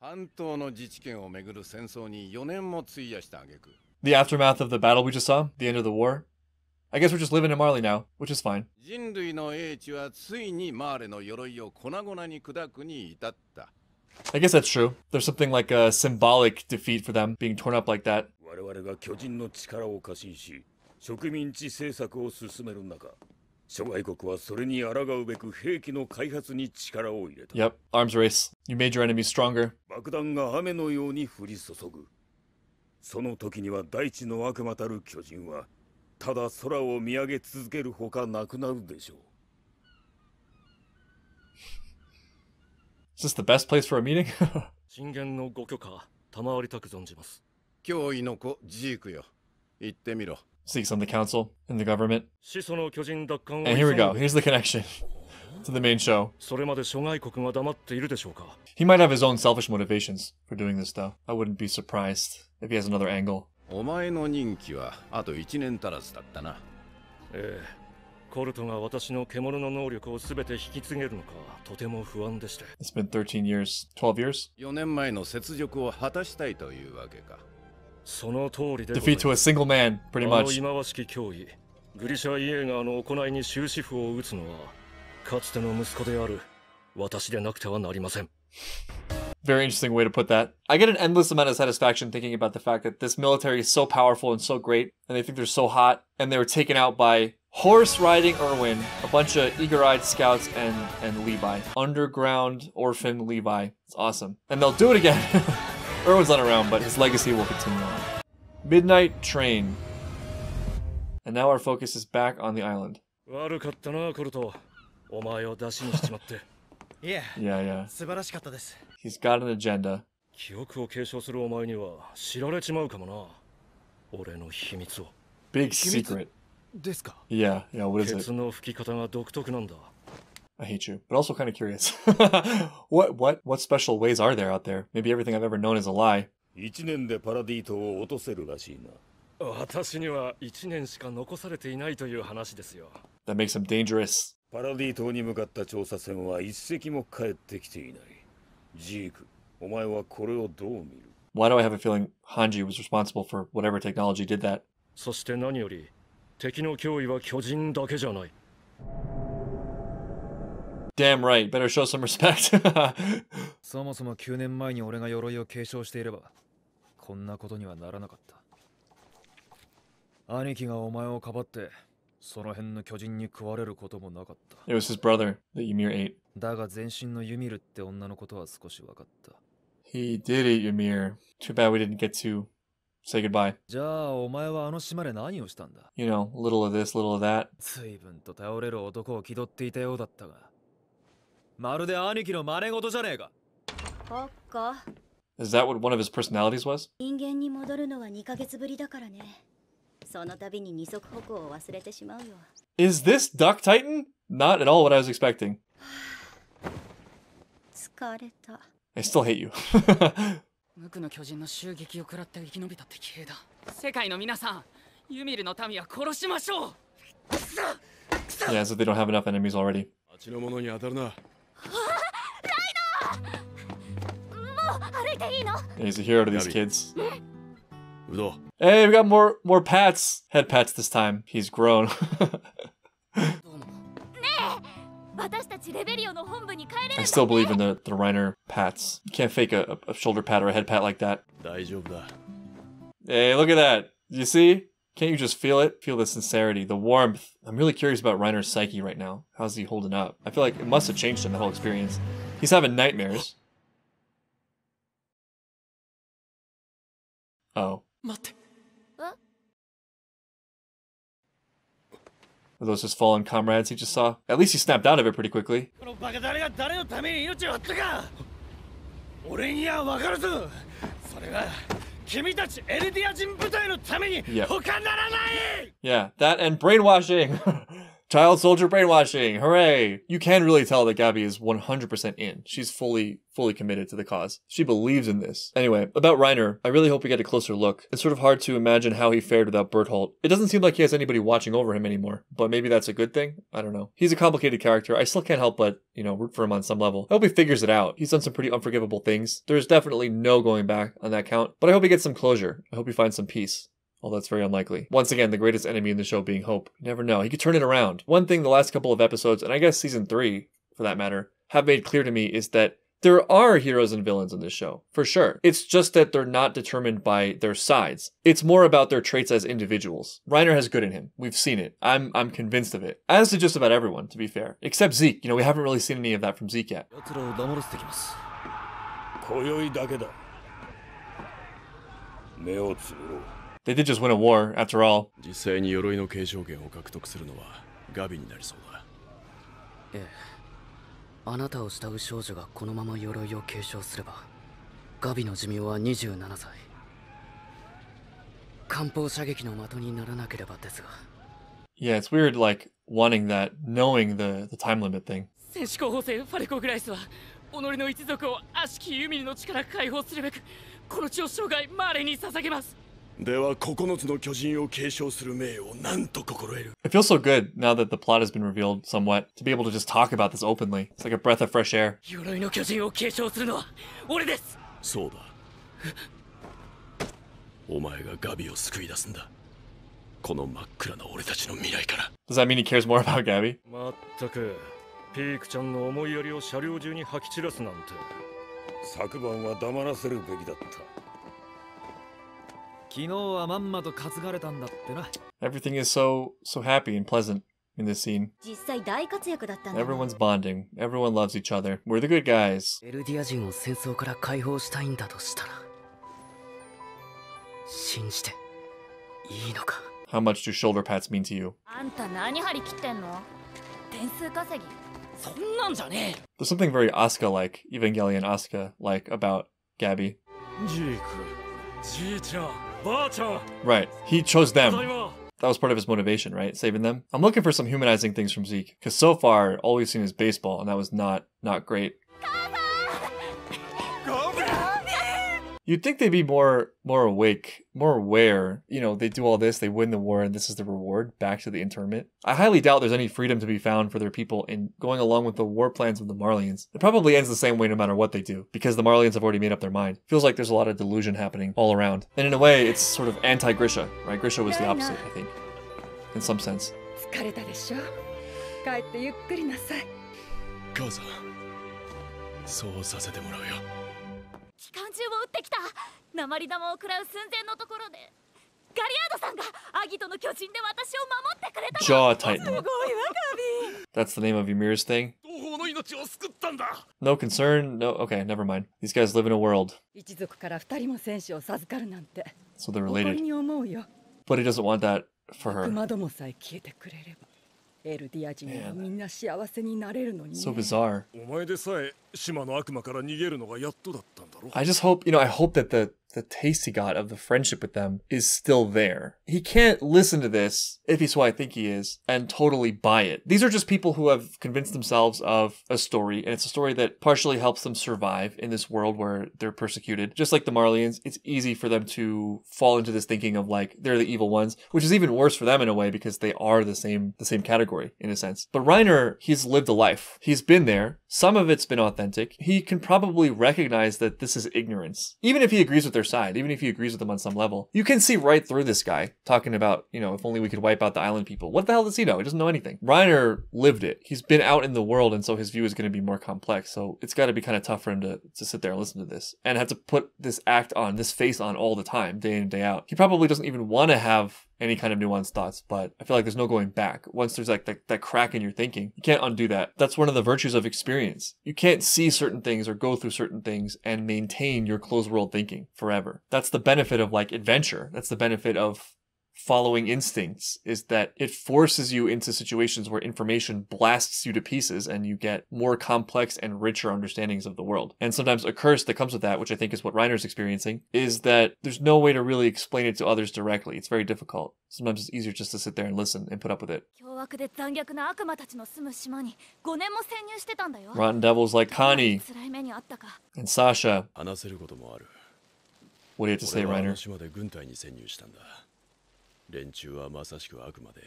半島の自治権をめぐる戦争に4年も費やした挙句 The aftermath of the battle we just saw, the end of the war. I guess we're just living in Marley now, which is fine. 人類の英知はついにマーレの鎧を粉々に砕くに至った。I guess that's true. There's something like a symbolic defeat for them being torn up like that. 我々が巨人の力を過信し、植民地政策を進める中、諸外国はそれに抗うべく兵器の開発に力を入れた。Yep, arms race. You made your enemies stronger. 爆弾が雨のように降り注ぐその時には大地の悪魔たる巨人はただ空を見上げ続けるほかなくなるでしょう Is this the best place for a meeting? 進言のご許可賜りたく存じます。脅威の子ジークよ。言ってみろ。Seek s o n the council and the government. And here we go. Here's the connection. to the main show. He might have his own selfish motivations for doing this though. I wouldn't be surprised if he has another angle. it has been 13 years, 12 years? Defeat to a single man, pretty much. かつての息子である私でなくてはなりません。Very interesting way to put that. I get an endless amount of satisfaction thinking about the fact that this military is so powerful and so great, and they think they're so hot, and they were taken out by horse riding Irwin, a bunch of eager eyed scouts, and, and Levi. Underground orphan Levi. It's awesome. And they'll do it again. Irwin's not around, but his legacy will continue on. Midnight Train. And now our focus is back on the island. 悪かったな、コルト。お前を出しにしちまって。いや、いやいや。素晴らしかったです。He's got an agenda. 記憶を継承するお前には知られちまうかもな。俺の秘密を。Big secret. ですか Yeah, yeah, what is it? 血の吹き方が独特なんだ。I hate you, but also kind of curious. what, what, what special ways are there out there? Maybe everything I've ever known is a lie. 1年でパラディ島を落とせるらしいな。私には1年しか残されていないという話ですよ。That makes him dangerous. パラディ島に向かった調査船は一隻も帰ってきていない。ジーク、お前はこれをどう見る Why do I have a feeling Hanji was responsible for whatever technology did that? そして何より、敵の脅威は巨人だけじゃない。Damn right, better show some respect. そもそも9年前に俺が鎧を継承していれば、こんなことにはならなかった。兄貴がお前をかばってその辺の巨人に食われることもなかった。It was his brother that Ymir ate. だが全身のユミルって女のことは少し分かった。He did eat Ymir. Too bad we didn't get to say goodbye. じゃあお前はあの島で何をしたんだ ?You know, little of this, little of that. 随分と倒れる男を気取っていたようだったが。まるで兄貴の真似事じゃねえか。おっか。Is that what one of his personalities was? 人間に戻るのは2ヶ月ぶりだからね。Is this Duck Titan? Not at all what I was expecting. 疲れた。I still hate you. Yeah, so they don't have enough enemies already. あちの者に当たるな。ライドもう歩いていいの He's a hero to these kids. Hey, we got more more pats. Head pats this time. He's grown. I still believe in the, the Reiner pats. You can't fake a, a shoulder pat or a head pat like that. Hey, look at that. You see? Can't you just feel it? Feel the sincerity, the warmth. I'm really curious about Reiner's psyche right now. How's he holding up? I feel like it must have changed him, the whole experience. He's having nightmares. Oh. 待って。Are those his fallen comrades he just saw? At least he snapped out of it pretty quickly. Yeah. Yeah, that and brainwashing! child soldier brainwashing hooray you can really tell that gabby is 100% in she's fully fully committed to the cause she believes in this anyway about reiner i really hope we get a closer look it's sort of hard to imagine how he fared without berthold it doesn't seem like he has anybody watching over him anymore but maybe that's a good thing i don't know he's a complicated character i still can't help but you know root for him on some level i hope he figures it out he's done some pretty unforgivable things there's definitely no going back on that count but i hope he gets some closure i hope he finds some peace well, that's very unlikely. Once again, the greatest enemy in the show being hope. You never know. He could turn it around. One thing the last couple of episodes, and I guess season three for that matter, have made clear to me is that there are heroes and villains in this show, for sure. It's just that they're not determined by their sides. It's more about their traits as individuals. Reiner has good in him. We've seen it. I'm I'm convinced of it. As to just about everyone, to be fair. Except Zeke. You know, we haven't really seen any of that from Zeke yet. They did just win a war, after all. 実際に鎧の継承権を獲得するのはガビになりそうだ。ええ。あなたを慕う少女がこのまま鎧を継承すれば、ガビの寿命は27歳。艦砲射撃の的にならなければですが。Yeah, it's weird, like, wanting that, knowing the, the time limit thing. 戦士候補生ファレコ・グライスは、己の一族を悪しきユミの力から解放するべく、この地を生涯マーレに捧げます。では9つの巨人を継承する名誉をなんと心得る。It feels so good now that the plot has been revealed somewhat to be able to just talk about this openly. It's like a breath of fresh air. 鎧の巨人を継承するのは俺ですそうだ。お前がガビを救い出すんだ。この真っ暗な俺たちの未来から。Does that mean he cares more about Gabby? まったく、ピークちゃんの思いやりを車両中に吐き散らすなんて。昨晩は黙らせるべきだった。Everything is so so happy and pleasant in this scene. Everyone's bonding. Everyone loves each other. We're the good guys. How much do shoulder pats mean to you? There's something very Asuka-like, Evangelion Asuka-like about Gabby. ジーク、じいちゃん。Right. He chose them. That was part of his motivation, right? Saving them. I'm looking for some humanizing things from Zeke because so far all we've seen is baseball, and that was not not great. You'd think they'd be more more awake, more aware. You know, they do all this, they win the war, and this is the reward back to the internment. I highly doubt there's any freedom to be found for their people in going along with the war plans of the Marlians. It probably ends the same way no matter what they do, because the Marlians have already made up their mind. Feels like there's a lot of delusion happening all around. And in a way, it's sort of anti-Grisha, right? Grisha was the opposite, I think, in some sense. 疲れたでしょ帰ってゆっくりなさい母さんそうさせてもらうよ機関銃を撃ってきた鉛玉を食らう寸前のところでガリアードさんがアギトの巨人で私を守ってくれた Jaw Titan That's the name of Ymir's thing? No concern, no, okay, never mind These guys live in a world So they're related But he doesn't want that for her 窓もさえ消えてくれればエルディア人はみんな幸せになれるのに、ね。So just hope, you know, I hope that the the taste he got of the friendship with them is still there. He can't listen to this, if he's who I think he is, and totally buy it. These are just people who have convinced themselves of a story, and it's a story that partially helps them survive in this world where they're persecuted. Just like the Marlians, it's easy for them to fall into this thinking of like they're the evil ones, which is even worse for them in a way because they are the same the same category in a sense. But Reiner, he's lived a life. He's been there. Some of it's been authentic. He can probably recognize that this is ignorance. Even if he agrees with their side, even if he agrees with them on some level. You can see right through this guy talking about, you know, if only we could wipe out the island people. What the hell does he know? He doesn't know anything. Reiner lived it. He's been out in the world, and so his view is going to be more complex. So it's got to be kind of tough for him to, to sit there and listen to this and have to put this act on, this face on all the time, day in and day out. He probably doesn't even want to have any kind of nuanced thoughts, but I feel like there's no going back. Once there's like that, that crack in your thinking, you can't undo that. That's one of the virtues of experience. You can't see certain things or go through certain things and maintain your closed world thinking forever. That's the benefit of like adventure. That's the benefit of following instincts is that it forces you into situations where information blasts you to pieces and you get more complex and richer understandings of the world. And sometimes a curse that comes with that, which I think is what Reiner's experiencing, is that there's no way to really explain it to others directly. It's very difficult. Sometimes it's easier just to sit there and listen and put up with it. Rotten devils like Connie and Sasha. What do you have to say, Reiner? 連中はまさしくあくまで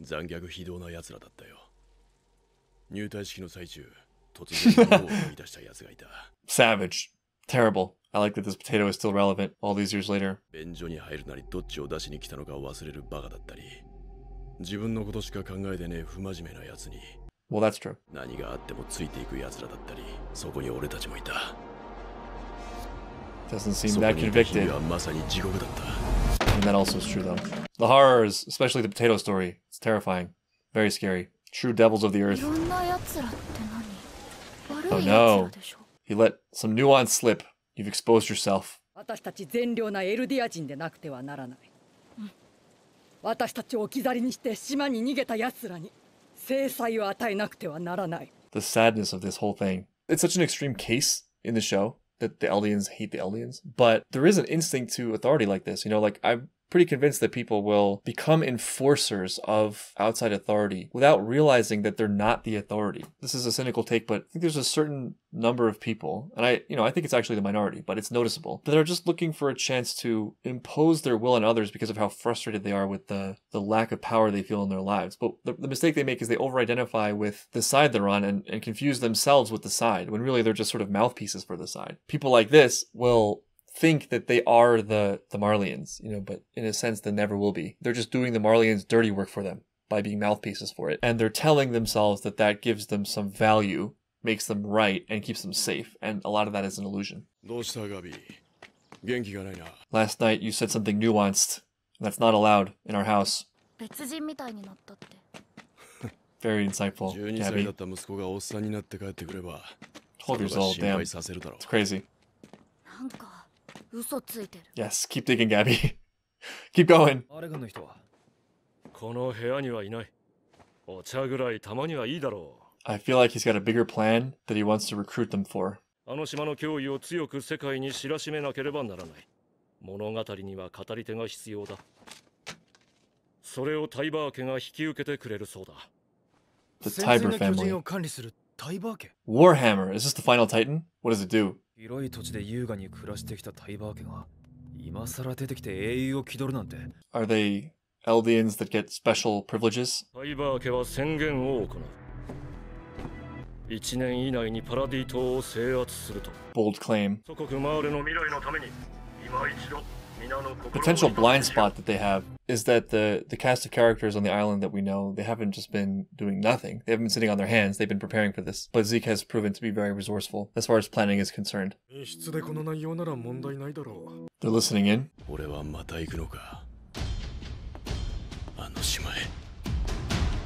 残虐非道な奴らだったよ入隊式の最中突然脳を生出した奴がいた Savage Terrible I like that this potato is still relevant all these years later 便所に入るなりどっちを出しに来たのか忘れるバカだったり自分のことしか考えてねえ不真面目な奴に Well that's true 何があってもついていく奴らだったりそこに俺たちもいた Doesn't seem that convicted はまさに地獄だった And that also is true, though. The horrors, especially the potato story, it's terrifying. Very scary. True devils of the earth. Oh no. You let some nuance slip. You've exposed yourself. Hmm. The sadness of this whole thing. It's such an extreme case in the show that the Eldians hate the Eldians, but there is an instinct to authority like this. You know, like I pretty convinced that people will become enforcers of outside authority without realizing that they're not the authority. This is a cynical take, but I think there's a certain number of people, and I, you know, I think it's actually the minority, but it's noticeable, that are just looking for a chance to impose their will on others because of how frustrated they are with the, the lack of power they feel in their lives. But the, the mistake they make is they over-identify with the side they're on and, and confuse themselves with the side when really they're just sort of mouthpieces for the side. People like this will think that they are the the Marlians, you know, but in a sense they never will be. They're just doing the Marlians dirty work for them by being mouthpieces for it. And they're telling themselves that that gives them some value, makes them right and keeps them safe, and a lot of that is an illusion. Last night you said something nuanced. That's not allowed in our house. Very insightful, Gabby. 12 years old, damn. It's crazy. Yes, keep digging, Gabby. keep going. I feel like he's got a bigger plan that he wants to recruit them for. あの島の脅威を強く世界に知らしめなければならない。物語には語り手が必要だ。それをタイバー家が引き受けてくれるそうだ。The Tiber family. Warhammer, is this the final titan? What does it do? Are they Eldians that get special privileges? Bold claim. Potential blind spot that they have is that the the cast of characters on the island that we know they haven't just been doing nothing. They haven't been sitting on their hands. They've been preparing for this. But Zeke has proven to be very resourceful as far as planning is concerned. They're listening in. あの島へ。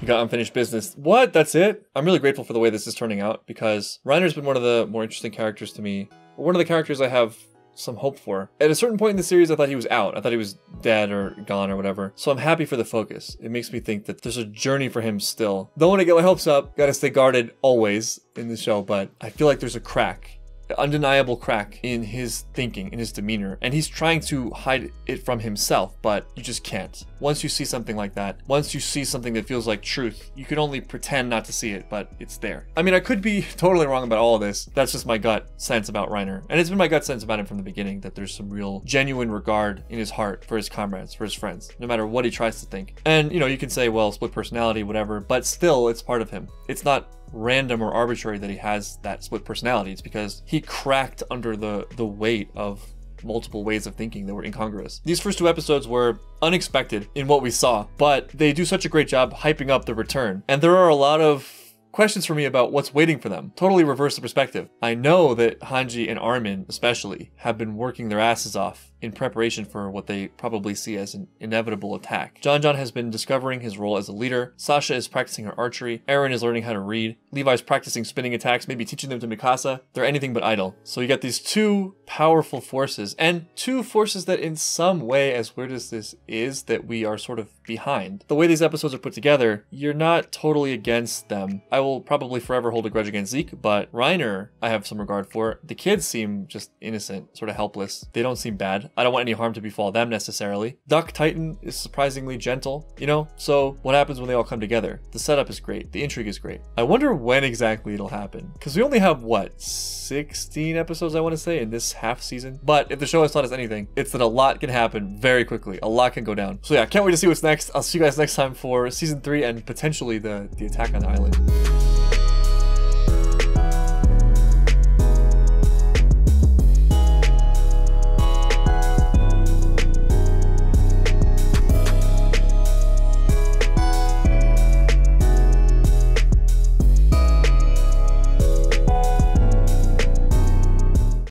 You got unfinished business. What? That's it? I'm really grateful for the way this is turning out because Reiner's been one of the more interesting characters to me. One of the characters I have some hope for. At a certain point in the series, I thought he was out. I thought he was dead or gone or whatever. So I'm happy for the focus. It makes me think that there's a journey for him still. Don't want to get my hopes up. Gotta stay guarded always in the show, but I feel like there's a crack undeniable crack in his thinking, in his demeanor, and he's trying to hide it from himself, but you just can't. Once you see something like that, once you see something that feels like truth, you can only pretend not to see it, but it's there. I mean, I could be totally wrong about all of this. That's just my gut sense about Reiner. And it's been my gut sense about him from the beginning that there's some real genuine regard in his heart for his comrades, for his friends, no matter what he tries to think. And, you know, you can say, well, split personality, whatever, but still, it's part of him. It's not random or arbitrary that he has that split personality. It's because he cracked under the, the weight of multiple ways of thinking that were incongruous. These first two episodes were unexpected in what we saw, but they do such a great job hyping up the return. And there are a lot of questions for me about what's waiting for them. Totally reverse the perspective. I know that Hanji and Armin, especially, have been working their asses off in preparation for what they probably see as an inevitable attack. John John has been discovering his role as a leader, Sasha is practicing her archery, Aaron is learning how to read, Levi's practicing spinning attacks, maybe teaching them to Mikasa. They're anything but idle. So you got these two powerful forces, and two forces that in some way, as weird as this is, that we are sort of behind. The way these episodes are put together, you're not totally against them. I will probably forever hold a grudge against Zeke, but Reiner, I have some regard for. The kids seem just innocent, sort of helpless. They don't seem bad. I don't want any harm to befall them necessarily. Duck Titan is surprisingly gentle, you know? So what happens when they all come together? The setup is great. The intrigue is great. I wonder when exactly it'll happen. Because we only have, what, 16 episodes, I want to say, in this half season? But if the show has taught us anything, it's that a lot can happen very quickly. A lot can go down. So yeah, can't wait to see what's next. I'll see you guys next time for season three and potentially the, the attack on the island.